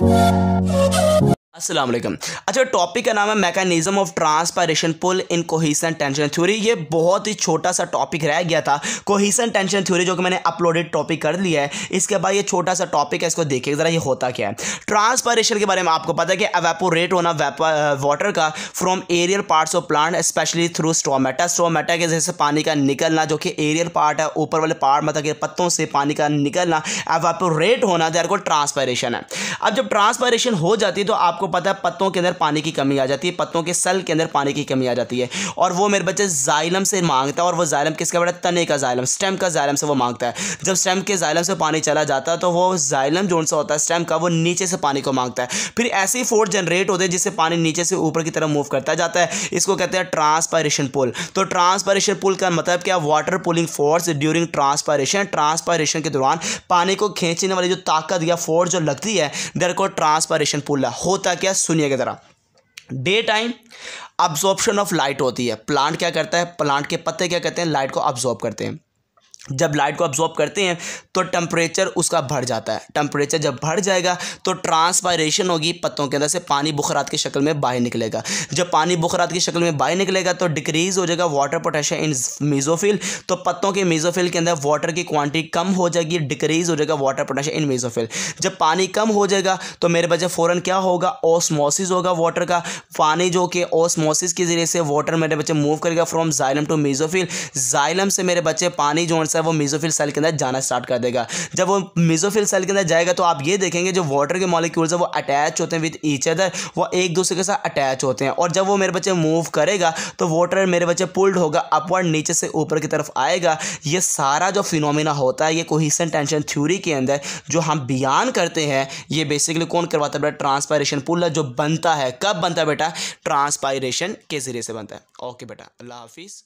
Oh. Aslam अच्छा topic का नाम है mechanism of transpiration pull in cohesion tension theory ये बहुत ही छोटा सा टॉपिक रह गया था कोहिसन टेंशन थ्योरी जो कि मैंने अपलोडेड टॉपिक कर लिया है इसके बाद ये छोटा सा टॉपिक है इसको देखिए ज़रा ये होता क्या है ट्रांसपायरेशन के बारे में आपको पता है कि एवेपोरेट होना वाटर का from aerial parts of plant specially through stomata stomata के जैसे पानी का निकलना जो कि एरियल पार्ट है ऊपर वाले पार्ट मतलब के पत्तों से पानी का निकलना एवेपोरेट होना देर को ट्रांसपायरेशन है अब जब ट्रांसपायरेशन हो जाती है तो आपको आपको पता है पत्तों के अंदर पानी की कमी आ जाती है पत्तों के सल के अंदर पानी की कमी आ जाती है और वो मेरे बच्चे जाइलम से मांगता है और वो जाइलम किसका बड़ा तने का जाइलम स्टेम का जाइलम से वो मांगता है जब स्टेम के जाइलम से पानी चला जाता है तो वो जाइलम जोन सा होता है स्टेम का वो नीचे से पानी को मांगता है फिर ऐसे ही फोर्स जनरेट होते हैं जिससे पानी नीचे से ऊपर की तरफ मूव करता जाता है इसको कहते हैं ट्रांसपायरेशन पुल तो ट्रांसपायरेशन पुल का मतलब क्या water pulling force during transpiration transpiration के दौरान पानी को खींचने वाली जो ताकत या फोर्स जो लगती है देर को ट्रांसपायरेशन पुल होता क्या सुनिएगा ज़रा day time absorption of light होती है प्लांट क्या करता है प्लांट के पत्ते क्या करते हैं लाइट को अब्जॉर्ब करते हैं जब लाइट को ऑब्जॉर्ब करते हैं तो टेम्परेचर उसका बढ़ जाता है टम्परेचर जब बढ़ जाएगा तो ट्रांसपायरेशन होगी पत्तों के अंदर से पानी बुखरात की शक्ल में बाहर निकलेगा जब पानी बुखरात की शक्ल में बाहर निकलेगा तो डिक्रीज़ हो जाएगा वाटर पोटेशियम इन मीज़ोफिल तो पत्तों के मीज़ोफिल के अंदर वाटर की क्वान्टिटी कम हो जाएगी डिक्रीज़ हो जाएगा वाटर पोटेशियम इन मीज़ोफिल जब पानी कम हो जाएगा तो मेरे बच्चे फ़ौरन क्या होगा ओसमोसिस होगा वाटर का पानी जो कि ओसमोसिस के ज़रिए से वाटर मेरे बच्चे मूव करेगा from xylem to mesophyll xylem से मेरे बच्चे पानी जो सा है वो मीजोफिल सेल के अंदर जाना स्टार्ट कर देगा जब वो मीजोफिल सेल के अंदर जाएगा तो आप ये देखेंगे जो वाटर के मॉलिक्यूल्स है वो अटैच होते हैं विद ईच अदर वो एक दूसरे के साथ अटैच होते हैं और जब वो मेरे बच्चे मूव करेगा तो वाटर मेरे बच्चे पुल्ड होगा अपवर्ड नीचे से ऊपर की तरफ आएगा ये सारा जो फिनोमिना होता है ये कोहिसन टेंशन थ्योरी के अंदर जो हम बयान करते हैं ये बेसिकली कौन करवाता है बेटा ट्रांसपायरेशन पुल जो बनता है कब बनता है बेटा ट्रांसपायरेशन के ज़रिए से बनता है ओके बेटा अल्लाह हाफिज़